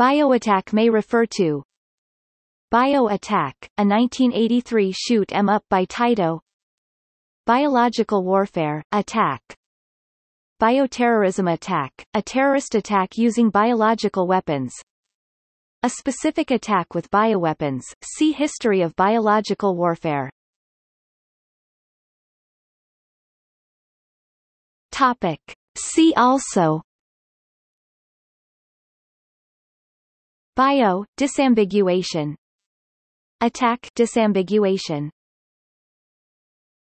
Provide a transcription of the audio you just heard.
Bioattack may refer to Bioattack, a 1983 shoot 'em up by Taito Biological warfare, attack Bioterrorism attack, a terrorist attack using biological weapons A specific attack with bioweapons, see History of biological warfare. Topic. See also Bio, disambiguation. Attack disambiguation.